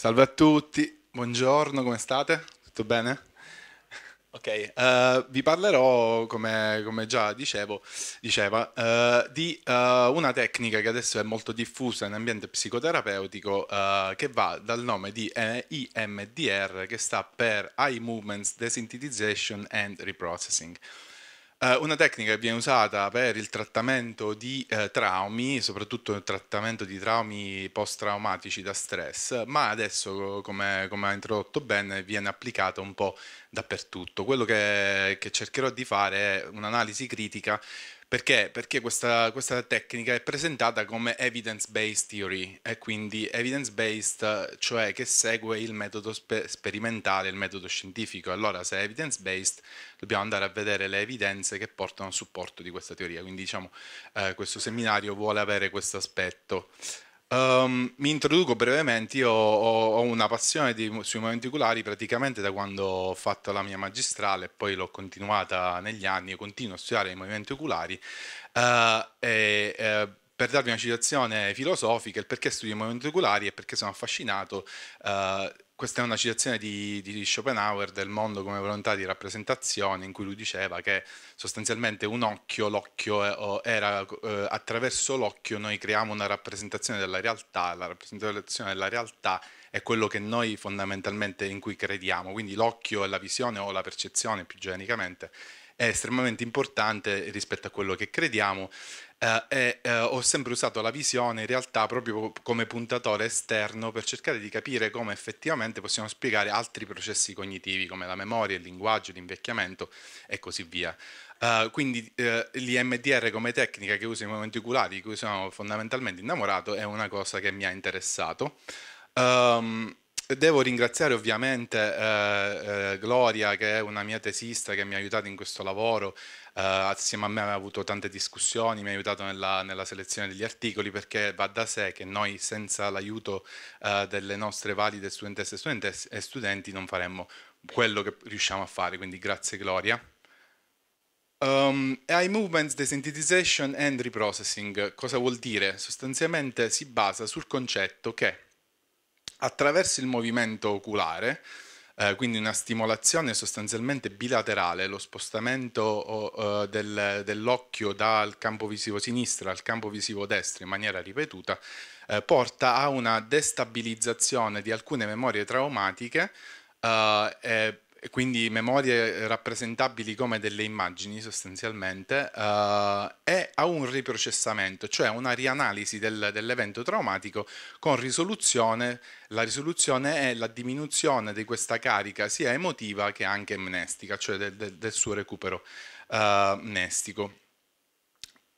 Salve a tutti, buongiorno, come state? Tutto bene? Ok, uh, vi parlerò, come, come già dicevo, diceva, uh, di uh, una tecnica che adesso è molto diffusa in ambiente psicoterapeutico che va dal nome di IMDR, che sta per Eye Movements Desensitization and Reprocessing. Eh, una tecnica che viene usata per il trattamento di eh, traumi, soprattutto il trattamento di traumi post-traumatici da stress, ma adesso, come, come ha introdotto Ben, viene applicata un po' dappertutto. Quello che, che cercherò di fare è un'analisi critica perché? Perché questa, questa tecnica è presentata come evidence-based theory e quindi evidence-based, cioè che segue il metodo sper- sperimentale, il metodo scientifico. Allora, se è evidence-based, dobbiamo andare a vedere le evidenze che portano a supporto di questa teoria. Quindi, diciamo, eh, questo seminario vuole avere questo aspetto. Um, mi introduco brevemente, io ho, ho una passione di, sui movimenti oculari praticamente da quando ho fatto la mia magistrale e poi l'ho continuata negli anni, continuo a studiare i movimenti oculari uh, e, uh, per darvi una citazione filosofica, il perché studio i movimenti oculari e perché sono affascinato uh, questa è una citazione di, di, Schopenhauer del mondo come volontà di rappresentazione, in cui lui diceva che sostanzialmente un occhio, l'occhio eh, era eh, attraverso l'occhio noi creiamo una rappresentazione della realtà, la rappresentazione della realtà è quello che noi fondamentalmente in cui crediamo, quindi l'occhio e la visione o la percezione più genericamente è estremamente importante rispetto a quello che crediamo eh, e eh, ho sempre usato la visione in realtà proprio come puntatore esterno per cercare di capire come effettivamente possiamo spiegare altri processi cognitivi come la memoria, il linguaggio, l'invecchiamento e così via. Uh, quindi uh, eh, l'IMDR come tecnica che uso in momenti oculari, di cui sono fondamentalmente innamorato, è una cosa che mi ha interessato. Um, Devo ringraziare ovviamente eh, eh, Gloria, che è una mia tesista che mi ha aiutato in questo lavoro. Eh, assieme a me ha avuto tante discussioni, mi ha aiutato nella, nella, selezione degli articoli, perché va da sé che noi senza l'aiuto eh, delle nostre valide studentesse e studenti non faremmo quello che riusciamo a fare. Quindi grazie Gloria. Um, AI Movements Desensitization and Reprocessing cosa vuol dire? Sostanzialmente si basa sul concetto che attraverso il movimento oculare, eh, quindi una stimolazione sostanzialmente bilaterale, lo spostamento oh, eh, del, dell'occhio dal campo visivo sinistro al campo visivo destro in maniera ripetuta, eh, porta a una destabilizzazione di alcune memorie traumatiche. Uh, e quindi memorie rappresentabili come delle immagini sostanzialmente, eh, e a un riprocessamento, cioè una rianalisi del, dell'evento traumatico con risoluzione. La risoluzione è la diminuzione di questa carica sia emotiva che anche amnestica, cioè del, del suo recupero eh, amnestico.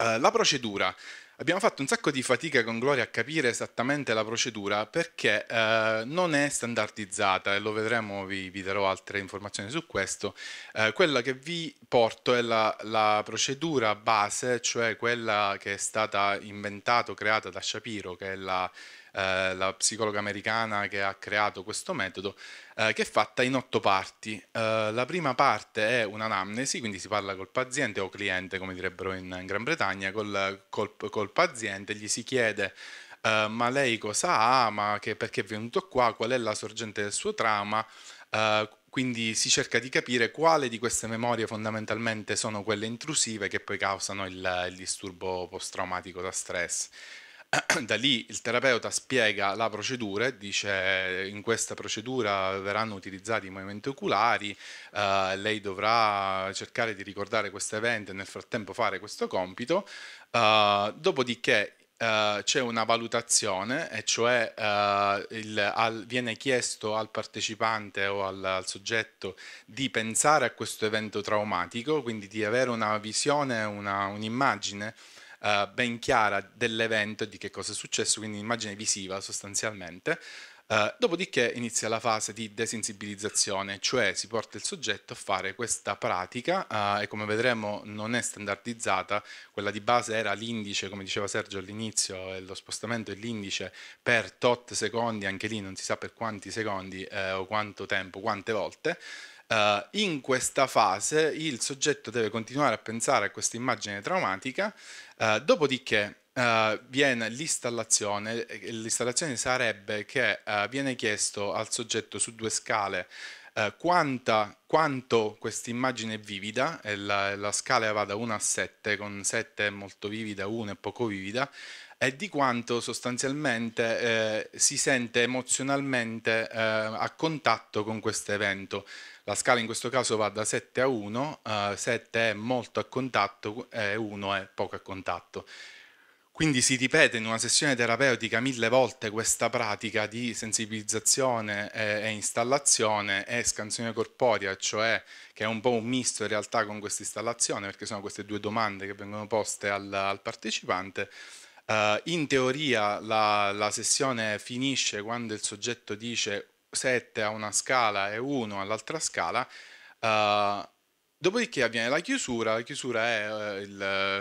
Eh, la procedura. Abbiamo fatto un sacco di fatica con Gloria a capire esattamente la procedura perché eh, non è standardizzata e lo vedremo, vi, vi darò altre informazioni su questo. Eh, quella che vi porto è la, la, procedura base, cioè quella che è stata inventata, creata da Shapiro, che è la eh, la psicologa americana che ha creato questo metodo, eh, che è fatta in otto parti. Eh, la prima parte è un'anamnesi, quindi si parla col paziente o cliente, come direbbero in, in Gran Bretagna, col, col, col paziente, gli si chiede Uh, ma lei cosa ama, che, perché è venuto qua, qual è la sorgente del suo trama. Uh, quindi si cerca di capire quale di queste memorie fondamentalmente sono quelle intrusive che poi causano il, il disturbo post-traumatico da stress. da lì il terapeuta spiega la procedura e dice in questa procedura verranno utilizzati i movimenti oculari, eh, lei dovrà cercare di ricordare questo evento e nel frattempo fare questo compito, eh, dopodiché eh, c'è una valutazione, e cioè eh, il, al, viene chiesto al partecipante o al, al soggetto di pensare a questo evento traumatico, quindi di avere una visione, una, un'immagine eh, ben chiara dell'evento e di che cosa è successo, quindi un'immagine visiva sostanzialmente. Eh, dopodiché inizia la fase di desensibilizzazione, cioè si porta il soggetto a fare questa pratica eh, e come vedremo non è standardizzata, quella di base era l'indice, come diceva Sergio all'inizio, lo spostamento dell'indice per tot secondi, anche lì non si sa per quanti secondi eh, o quanto tempo, quante volte. Uh, in questa fase il soggetto deve continuare a pensare a questa immagine traumatica eh, dopodiché uh, viene l'installazione, eh, l'installazione sarebbe che uh, viene chiesto al soggetto su due scale quanta, quanto questa immagine è vivida, la, la, scala va da 1 a 7, con 7 è molto vivida, 1 è poco vivida, e di quanto sostanzialmente eh, si sente emozionalmente eh, a contatto con questo evento. La scala in questo caso va da 7 a 1, uh, 7 è molto a contatto e eh, 1 è poco a contatto. Quindi si ripete in una sessione terapeutica mille volte questa pratica di sensibilizzazione eh, e, installazione e scansione corporea, cioè che è un po' un misto in realtà con questa installazione, perché sono queste due domande che vengono poste al, al partecipante. Uh, in teoria la, la, sessione finisce quando il soggetto dice 7 a una scala e 1 all'altra scala. Uh, dopodiché avviene la chiusura, la chiusura è uh, il, eh,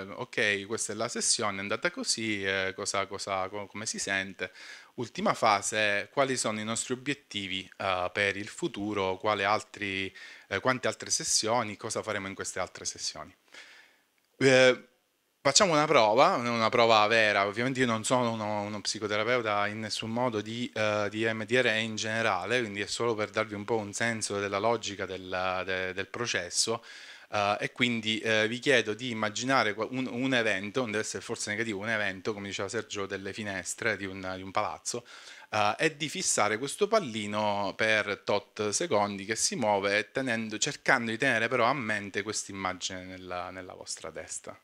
ok, questa è la sessione, è andata così, eh, cosa, cosa, come si sente. Ultima fase quali sono i nostri obiettivi uh, per il futuro, altri, eh, quante altre sessioni, cosa faremo in queste altre sessioni. Eh, Facciamo una prova, una prova vera, ovviamente io non sono uno, uno psicoterapeuta in nessun modo di, uh, di, MDR in generale, quindi è solo per darvi un po' un senso della logica del, de, del processo uh, e quindi uh, vi chiedo di immaginare un, un, evento, non deve essere forse negativo, un evento, come diceva Sergio, delle finestre di un, di un palazzo e di fissare questo pallino per tot secondi che si muove tenendo, cercando di tenere però a mente questa immagine nella, nella vostra testa.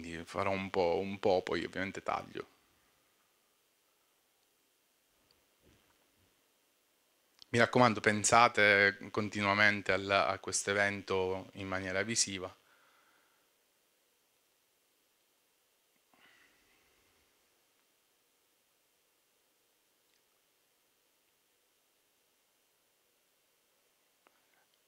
Quindi farò un po', un po', poi ovviamente taglio. Mi raccomando, pensate continuamente al, a questo evento in maniera visiva.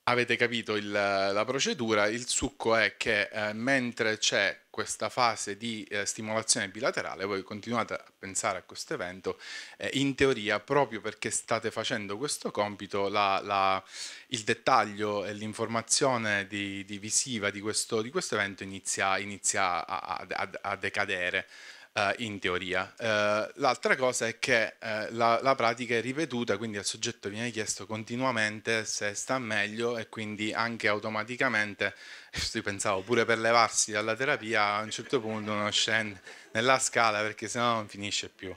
avete capito il, la procedura, il succo è che eh, mentre c'è questa fase di eh, stimolazione bilaterale, voi continuate a pensare a questo evento, eh, in teoria proprio perché state facendo questo compito, la, la, il dettaglio e l'informazione di, di visiva di questo, di questo, evento inizia, inizia a, a, a decadere eh, in teoria. Eh, l'altra cosa è che eh, la, la, pratica è ripetuta, quindi al soggetto viene chiesto continuamente se sta meglio e quindi anche automaticamente, io pensavo pure per levarsi dalla terapia, a un certo punto uno scende nella scala perché sennò non finisce più.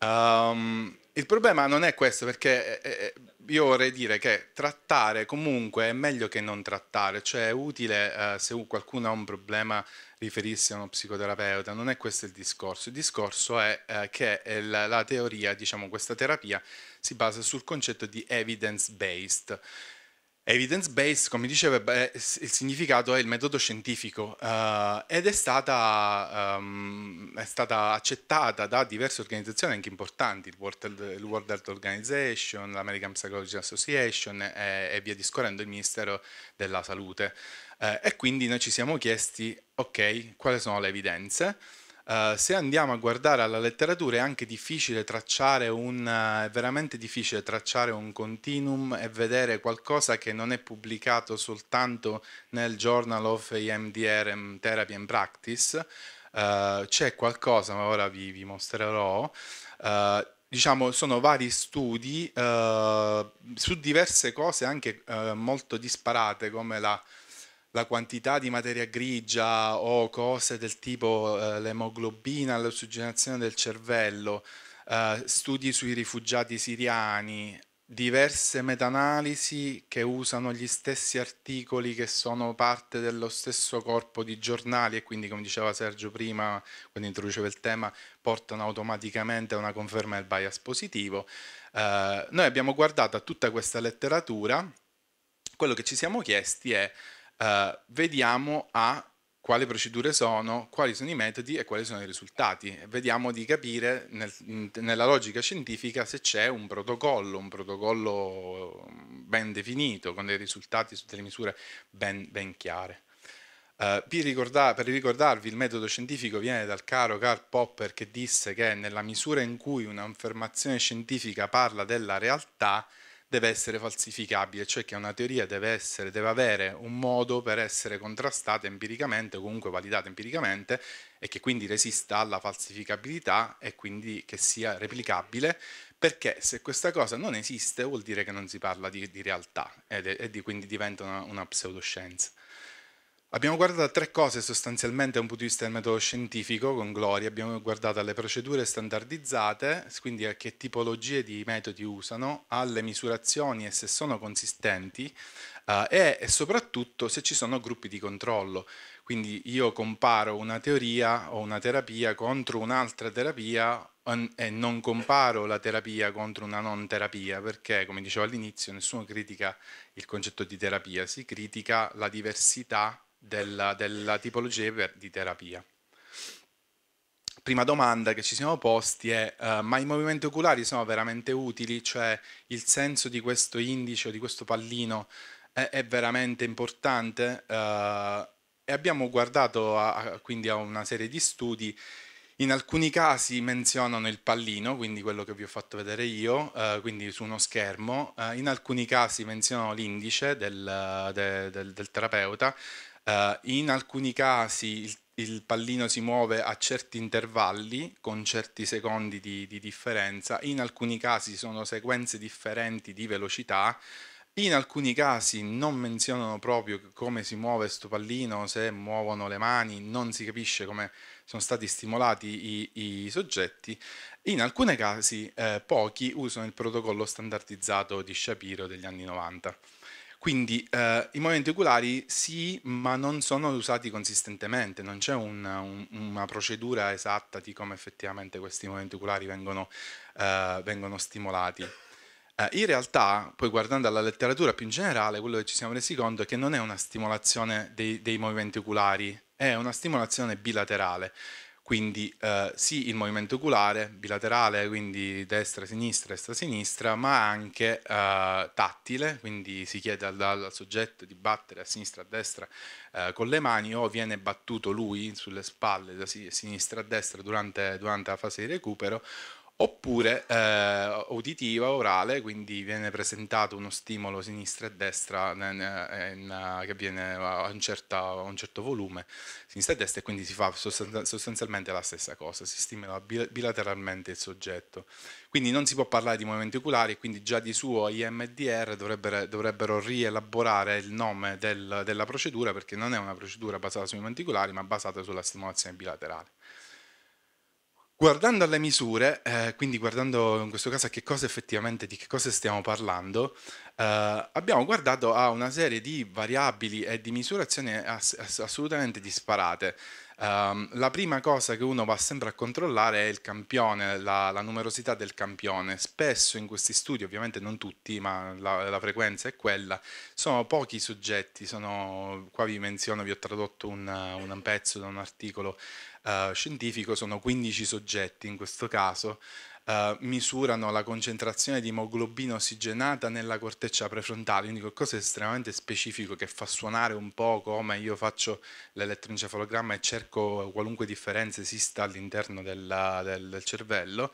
Um, il problema non è questo, perché eh, eh, eh, io vorrei dire che trattare comunque è meglio che non trattare, cioè è utile se qualcuno ha un problema riferirsi a uno psicoterapeuta, non è questo il discorso, il discorso è che la teoria, diciamo questa terapia, si basa sul concetto di evidence based Evidence based, come dicevo, il significato è il metodo scientifico uh, ed è stata, um, è stata, accettata da diverse organizzazioni anche importanti, il World Health, il World Health Organization, l'American Psychological Association e, e, via discorrendo il Ministero della Salute. Uh, e quindi noi ci siamo chiesti, ok, quali sono le evidenze? Eh, se andiamo a guardare alla letteratura è anche difficile tracciare un eh, è veramente difficile tracciare un continuum e vedere qualcosa che non è pubblicato soltanto nel Journal of EMDR Therapy and Practice. Uh, c'è qualcosa, ma ora vi, vi mostrerò. Uh, diciamo, sono vari studi su diverse cose anche molto disparate come la la quantità di materia grigia o cose del tipo eh, l'emoglobina, l'ossigenazione del cervello, eh, studi sui rifugiati siriani, diverse meta-analisi che usano gli stessi articoli che sono parte dello stesso corpo di giornali e quindi come diceva Sergio prima quando introduceva il tema portano automaticamente a una conferma del bias positivo. Eh, noi abbiamo guardato a tutta questa letteratura, quello che ci siamo chiesti è eh, vediamo a quali procedure sono, quali sono i metodi e quali sono i risultati. Vediamo di capire nel, nella logica scientifica se c'è un protocollo, un protocollo ben definito, con dei risultati su delle misure ben, ben chiare. Uh, eh, per, ricordar per, ricordarvi, il metodo scientifico viene dal caro Karl Popper che disse che nella misura in cui un'affermazione scientifica parla della realtà, deve essere falsificabile, cioè che una teoria deve, essere, deve avere un modo per essere contrastata empiricamente, o comunque validata empiricamente, e che quindi resista alla falsificabilità e quindi che sia replicabile, perché se questa cosa non esiste vuol dire che non si parla di, di realtà e quindi diventa una, una pseudoscienza. Abbiamo guardato a tre cose sostanzialmente da un punto di vista del metodo scientifico con Gloria, abbiamo guardato alle procedure standardizzate, quindi a che tipologie di metodi usano, alle misurazioni e se sono consistenti eh, e, e soprattutto se ci sono gruppi di controllo. Quindi io comparo una teoria o una terapia contro un'altra terapia e non comparo la terapia contro una non terapia perché, come dicevo all'inizio, nessuno critica il concetto di terapia, si critica la diversità della, della tipologia di terapia. Prima domanda che ci siamo posti è uh, ma i movimenti oculari sono veramente utili? Cioè il senso di questo indice o di questo pallino è, è veramente importante? Uh, e abbiamo guardato a, a, quindi a una serie di studi. In alcuni casi menzionano il pallino, quindi quello che vi ho fatto vedere io, eh, quindi su uno schermo, eh, in alcuni casi menzionano l'indice del, de, del, del terapeuta, Uh, in alcuni casi il, il, pallino si muove a certi intervalli con certi secondi di, di differenza, in alcuni casi sono sequenze differenti di velocità. In alcuni casi non menzionano proprio come si muove questo pallino, se muovono le mani, non si capisce come sono stati stimolati i, i soggetti. In alcuni casi eh, pochi usano il protocollo standardizzato di Shapiro degli anni 90. Quindi eh, i movimenti oculari sì, ma non sono usati consistentemente, non c'è una, un, una procedura esatta di come effettivamente questi movimenti oculari vengono, eh, vengono stimolati. Eh, in realtà, poi guardando alla letteratura più in generale, quello che ci siamo resi conto è che non è una stimolazione dei, dei movimenti oculari, è una stimolazione bilaterale. Quindi eh, sì il movimento oculare, bilaterale, quindi destra-sinistra, destra-sinistra, ma anche eh, tattile, quindi si chiede al, al, soggetto di battere a sinistra, a destra eh, con le mani o viene battuto lui sulle spalle da sinistra a destra durante, durante la fase di recupero oppure eh, uditiva orale, quindi viene presentato uno stimolo sinistra e destra in, in, eh, che viene a un, certa, a un, certo volume, sinistra e destra, e quindi si fa sostanzialmente la stessa cosa, si stimola bilateralmente il soggetto. Quindi non si può parlare di movimenti oculari e quindi già di suo IMDR dovrebbero, dovrebbero rielaborare il nome del, della procedura perché non è una procedura basata sui movimenti oculari ma basata sulla stimolazione bilaterale. Guardando alle misure, eh, quindi guardando in questo caso a che cosa effettivamente, di che cosa stiamo parlando, eh, abbiamo guardato a una serie di variabili e di misurazioni ass- ass- assolutamente disparate. Um, la prima cosa che uno va sempre a controllare è il campione, la, la, numerosità del campione. Spesso in questi studi, ovviamente non tutti, ma la, la frequenza è quella, sono pochi i soggetti. Sono, qua vi menziono, vi ho tradotto un, un pezzo da un articolo eh, scientifico, sono 15 soggetti in questo caso, uh, misurano la concentrazione di emoglobina ossigenata nella corteccia prefrontale, quindi qualcosa di estremamente specifico che fa suonare un po' come io faccio l'elettroencefalogramma e cerco qualunque differenza esista all'interno del, del, del, cervello.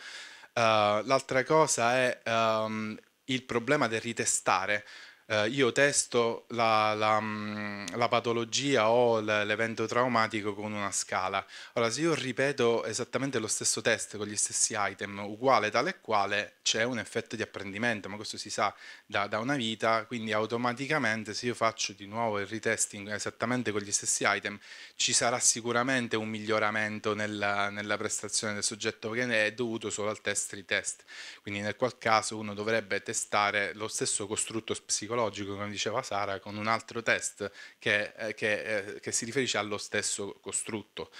Uh, l'altra cosa è um, il problema del ritestare eh, io testo la, la, mm, la patologia o l'evento traumatico con una scala. Allora, se io ripeto esattamente lo stesso test con gli stessi item, uguale tale e quale, c'è un effetto di apprendimento, ma questo si sa da, da una vita, quindi automaticamente se io faccio di nuovo il retesting esattamente con gli stessi item, ci sarà sicuramente un miglioramento nella, nella prestazione del soggetto che è dovuto solo al test retest. Quindi nel qual caso uno dovrebbe testare lo stesso costrutto psicologico psicologico, come diceva Sara, con un altro test che, eh, che, eh, che si riferisce allo stesso costrutto.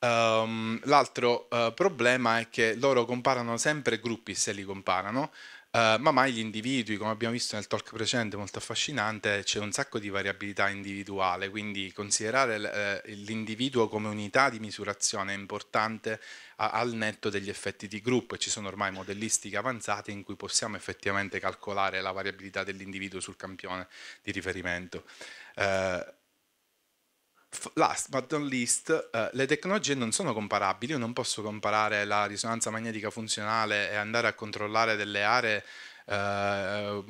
Um, l'altro uh, problema è che loro comparano sempre gruppi se li comparano eh, ma mai gli individui, come abbiamo visto nel talk precedente, molto affascinante, c'è un sacco di variabilità individuale, quindi considerare eh, l'individuo come unità di misurazione è importante al netto degli effetti di gruppo e ci sono ormai modellistiche avanzate in cui possiamo effettivamente calcolare la variabilità dell'individuo sul campione di riferimento. Eh, last but not least, eh, le tecnologie non sono comparabili, io non posso comparare la risonanza magnetica funzionale e andare a controllare delle aree eh,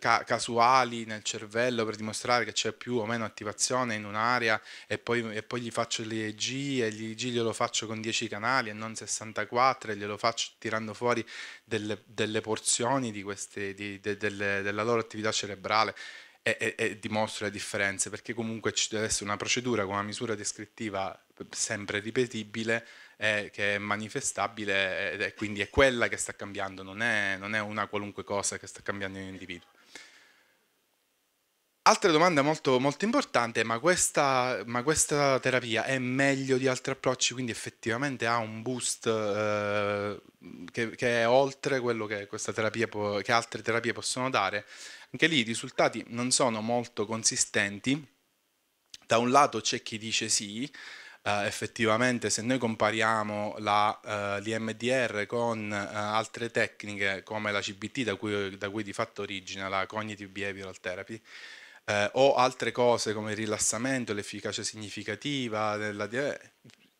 ca casuali nel cervello per dimostrare che c'è più o meno attivazione in un'area e, e poi, gli faccio l'EEG e l'EEG glielo faccio con 10 canali e non 64 e glielo faccio tirando fuori delle, delle porzioni di queste, di, de, delle, della loro attività cerebrale e, e, e dimostra le differenze, perché comunque ci deve essere una procedura con una misura descrittiva sempre ripetibile eh, che è manifestabile e quindi è quella che sta cambiando, non è, non è una qualunque cosa che sta cambiando in un individuo. Altra domanda molto, molto importante, ma questa, ma questa, terapia è meglio di altri approcci, quindi effettivamente ha un boost eh, che, che, è oltre quello che, può, che altre terapie possono dare? anche lì i risultati non sono molto consistenti. Da un lato c'è chi dice sì, Uh, effettivamente se noi compariamo la, uh, eh, l'IMDR con uh, altre tecniche come la CBT da cui, da cui, di fatto origina la Cognitive Behavioral Therapy o altre cose come il rilassamento, l'efficacia significativa, della,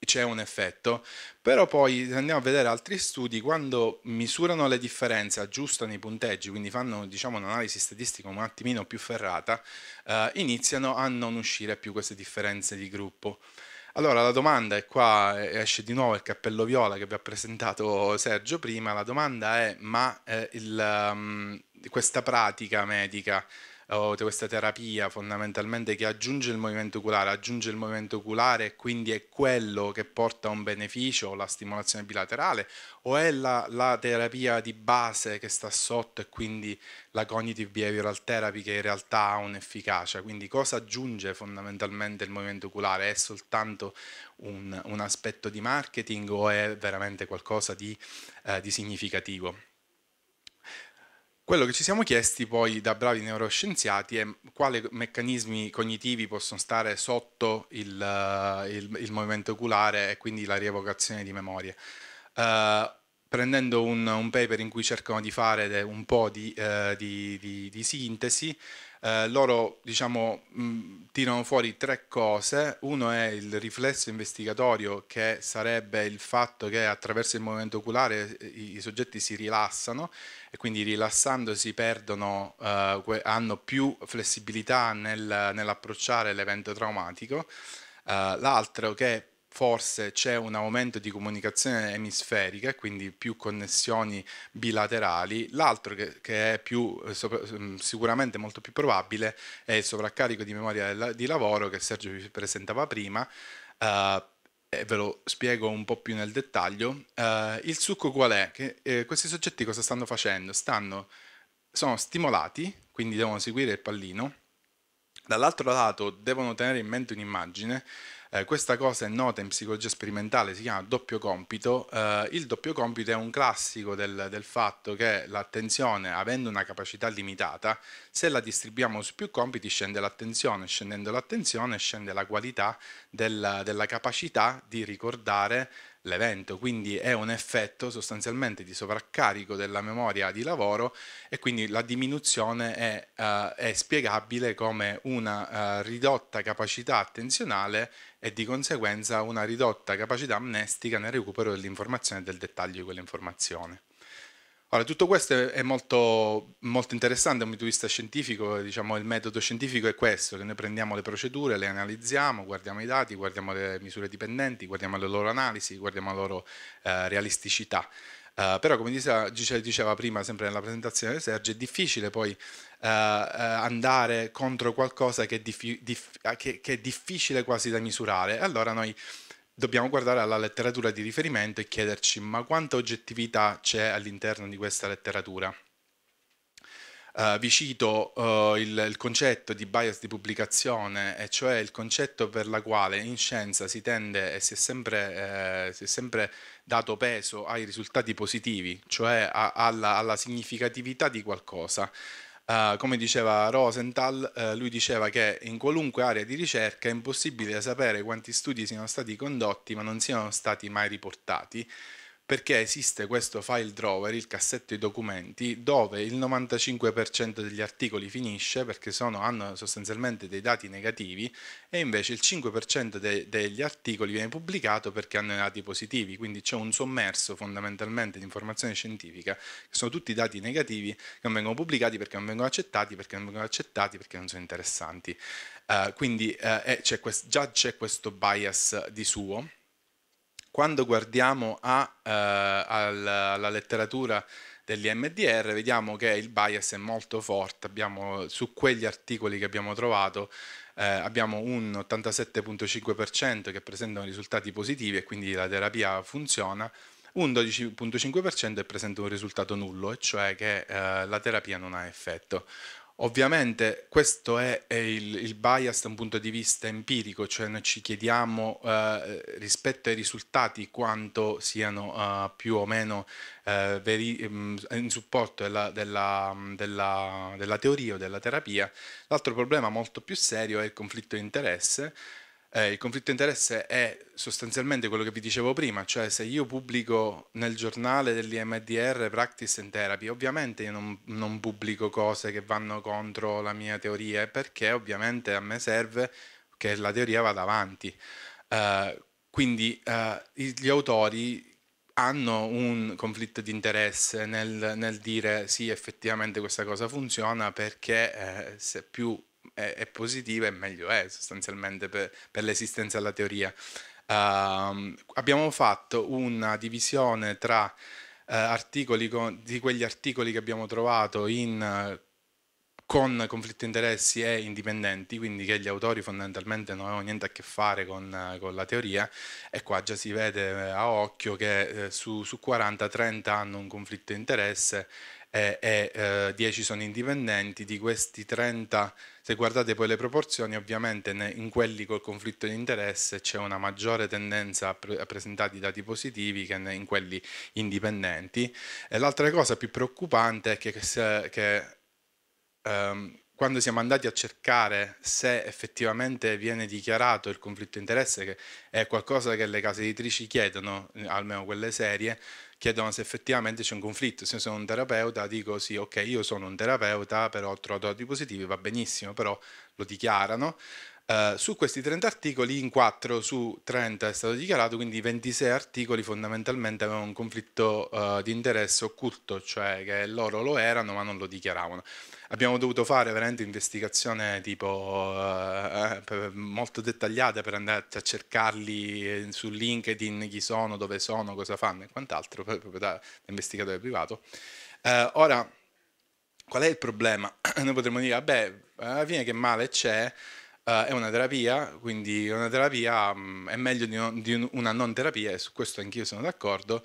c'è un effetto, però poi andiamo a vedere altri studi, quando misurano le differenze, aggiustano i punteggi, quindi fanno diciamo, un'analisi statistica un attimino più ferrata, eh, iniziano a non uscire più queste differenze di gruppo. Allora la domanda, è qua eh, esce di nuovo il cappello viola che vi ha presentato Sergio prima, la domanda è ma eh, il, um, questa pratica medica o questa terapia fondamentalmente che aggiunge il movimento oculare, aggiunge il movimento oculare e quindi è quello che porta a un beneficio, la stimolazione bilaterale, o è la, la terapia di base che sta sotto e quindi la cognitive behavioral therapy che in realtà ha un'efficacia? Quindi cosa aggiunge fondamentalmente il movimento oculare? È soltanto un, un aspetto di marketing o è veramente qualcosa di, eh, di significativo? Quello che ci siamo chiesti poi da bravi neuroscienziati è quali meccanismi cognitivi possono stare sotto il, eh, il, il movimento oculare e quindi la rievocazione di memorie. Uh, prendendo un, un, paper in cui cercano di fare de, un po' di, uh, di, di, di sintesi, eh, loro diciamo, mh, mm, tirano fuori tre cose. Uno è il riflesso investigatorio, che sarebbe il fatto che attraverso il movimento oculare eh, i, i soggetti si rilassano e quindi rilassandosi perdono, eh, hanno più flessibilità nel, nell'approcciare l'evento traumatico. Eh, l'altro che forse c'è un aumento di comunicazione emisferica, quindi più connessioni bilaterali, l'altro che, che è più, eh, mm, sicuramente molto più probabile è il sovraccarico di memoria di lavoro che Sergio vi presentava prima. Uh, eh, ve lo spiego un po' più nel dettaglio. Uh, il succo qual è? Che, eh, questi soggetti cosa stanno facendo? Stanno, sono stimolati, quindi devono seguire il pallino. Dall'altro lato devono tenere in mente un'immagine eh, questa cosa è nota in psicologia sperimentale, si chiama doppio compito. Eh, il doppio compito è un classico del, del fatto che l'attenzione, avendo una capacità limitata, se la distribuiamo su più compiti scende l'attenzione, scendendo l'attenzione scende la qualità della, della capacità di ricordare l'evento, quindi è un effetto sostanzialmente di sovraccarico della memoria di lavoro e quindi la diminuzione è, uh, è spiegabile come una uh, ridotta capacità attenzionale e di conseguenza una ridotta capacità amnestica nel recupero dell'informazione e del dettaglio di quell'informazione. Allora, tutto questo è molto, molto interessante da un punto di vista scientifico, diciamo il metodo scientifico è questo, che noi prendiamo le procedure, le analizziamo, guardiamo i dati, guardiamo le misure dipendenti, guardiamo le loro analisi, guardiamo la loro eh, realisticità. Uh, però come diceva, diceva, prima sempre nella presentazione di Sergio, è difficile poi uh, uh, andare contro qualcosa che è, che, che è difficile quasi da misurare. Allora noi dobbiamo guardare alla letteratura di riferimento e chiederci ma quanta oggettività c'è all'interno di questa letteratura. Uh, vi cito uh, il, il, concetto di bias di pubblicazione, e cioè il concetto per la quale in scienza si tende e si è sempre, eh, si è sempre dato peso ai risultati positivi, cioè a, alla, alla significatività di qualcosa. Uh, come diceva Rosenthal, uh, lui diceva che in qualunque area di ricerca è impossibile sapere quanti studi siano stati condotti ma non siano stati mai riportati perché esiste questo file drawer, il cassetto di documenti, dove il 95% degli articoli finisce perché sono, hanno sostanzialmente dei dati negativi e invece il 5% de, degli articoli viene pubblicato perché hanno i dati positivi, quindi c'è un sommerso fondamentalmente di informazione scientifica, che sono tutti dati negativi che non vengono pubblicati perché non vengono accettati, perché non vengono accettati perché non sono interessanti. Uh, quindi uh, c'è già c'è questo bias di suo quando guardiamo a, eh, alla, alla letteratura dell'IMDR vediamo che il bias è molto forte, abbiamo, su quegli articoli che abbiamo trovato eh, abbiamo un 87.5% che presentano risultati positivi e quindi la terapia funziona, un 12.5% presenta un risultato nullo, e cioè che eh, la terapia non ha effetto. Ovviamente questo è, è il, il, bias da un punto di vista empirico, cioè noi ci chiediamo eh, rispetto ai risultati quanto siano eh, più o meno eh, veri, mm, in supporto della, della, mm, della, della teoria o della terapia. L'altro problema molto più serio è il conflitto di interesse eh, il conflitto di interesse è sostanzialmente quello che vi dicevo prima, cioè se io pubblico nel giornale dell'IMDR Practice and Therapy, ovviamente io non, non pubblico cose che vanno contro la mia teoria, perché ovviamente a me serve che la teoria vada avanti. Uh, quindi uh, gli autori hanno un conflitto di interesse nel, nel, dire sì, effettivamente questa cosa funziona perché eh, se più è, è positiva e meglio è eh, sostanzialmente per, per l'esistenza della teoria. Uh, abbiamo fatto una divisione tra uh, articoli con, di quegli articoli che abbiamo trovato in, con conflitto di interessi e indipendenti, quindi che gli autori fondamentalmente non avevano niente a che fare con, con la teoria e qua già si vede eh, a occhio che su, su 40-30 hanno un conflitto di interesse e, e 10 eh, sono indipendenti, di questi 30, se guardate poi le proporzioni, ovviamente in quelli col conflitto di interesse c'è una maggiore tendenza a, pre- a presentare i dati positivi che in quelli indipendenti. l'altra cosa più preoccupante è che, se, che um, quando siamo andati a cercare se effettivamente viene dichiarato il conflitto di interesse, che è qualcosa che le case editrici chiedono, almeno quelle serie, chiedono se effettivamente c'è un conflitto. Se io sono un terapeuta dico sì, ok, io sono un terapeuta, però ho trovato positivi, va benissimo, però lo dichiarano. Eh, su questi 30 articoli, in 4 su 30 è stato dichiarato, quindi 26 articoli fondamentalmente avevano un conflitto uh, di interesse occulto, cioè che loro lo erano ma non lo dichiaravano. Abbiamo dovuto fare veramente investigazione tipo uh, molto dettagliate per andare a cercarli su LinkedIn, chi sono, dove sono, cosa fanno e quant'altro, proprio da, da investigatore privato. ora, qual è il problema? Noi potremmo dire, vabbè, alla fine che male c'è, Uh, è una terapia, quindi una terapia um, è meglio di, no, di un, una non terapia e su questo anch'io sono d'accordo.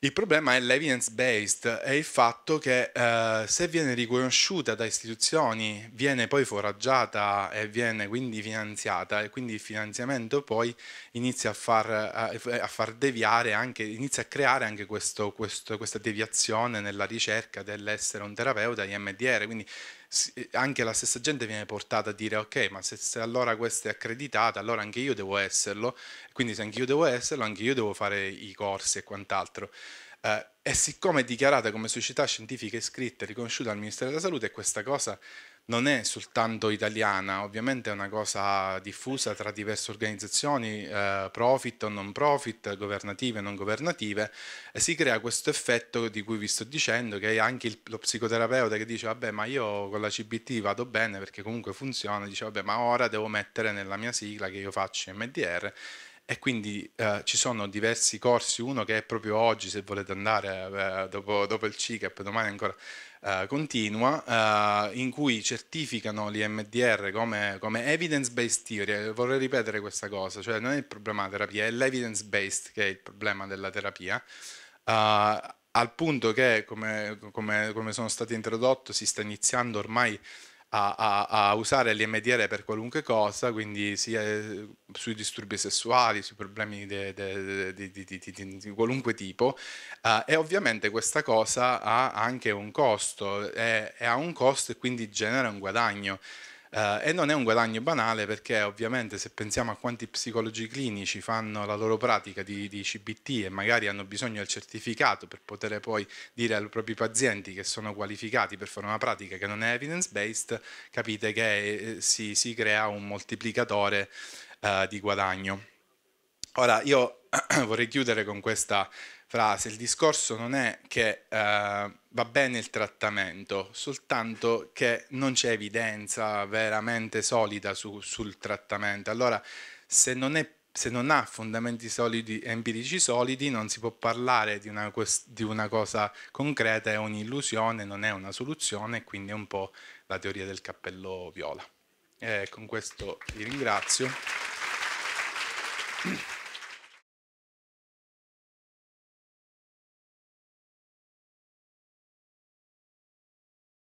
Il problema è l'evidence based è il fatto che uh, se viene riconosciuta da istituzioni, viene poi foraggiata e viene quindi finanziata e quindi il finanziamento poi inizia a far, a, eh, a far deviare anche, inizia a creare anche questo, questo, questa deviazione nella ricerca dell'essere un terapeuta IMDR. Quindi eh, anche la stessa gente viene portata a dire ok ma se, se allora questa è accreditata allora anche io devo esserlo quindi se anche io devo esserlo anche io devo fare i corsi e quant'altro eh, e siccome è dichiarata come società scientifica iscritta e riconosciuta dal Ministero della Salute questa cosa non è soltanto italiana, ovviamente è una cosa diffusa tra diverse organizzazioni, eh, profit o non profit, governative e non governative, e si crea questo effetto di cui vi sto dicendo, che è anche il, lo psicoterapeuta che dice vabbè ma io con la CBT vado bene perché comunque funziona, dice vabbè ma ora devo mettere nella mia sigla che io faccio MDR e quindi eh, ci sono diversi corsi, uno che è proprio oggi se volete andare eh, dopo, dopo, il CICAP, domani ancora eh, continua, eh, in cui certificano l'IMDR come, come evidence-based theory, eh, vorrei ripetere questa cosa, cioè non è il problema della terapia, è l'evidence-based che è il problema della terapia, eh, al punto che come, come, come sono stato introdotto si sta iniziando ormai a, a, a usare l'MDR per qualunque cosa, quindi sia eh, sui disturbi sessuali, sui problemi di qualunque tipo uh, e ovviamente questa cosa ha anche un costo, è, ha un costo e quindi genera un guadagno. Eh, e non è un guadagno banale perché ovviamente se pensiamo a quanti psicologi clinici fanno la loro pratica di, di, CBT e magari hanno bisogno del certificato per poter poi dire ai propri pazienti che sono qualificati per fare una pratica che non è evidence based, capite che eh, si, si, crea un moltiplicatore eh, di guadagno. Ora io vorrei chiudere con questa frase, il discorso non è che eh, va bene il trattamento, soltanto che non c'è evidenza veramente solida su, sul trattamento. Allora, se non, è, se non, ha fondamenti solidi, empirici solidi, non si può parlare di una, di una cosa concreta, è un'illusione, non è una soluzione, quindi è un po' la teoria del cappello viola. E eh, con questo vi ringrazio.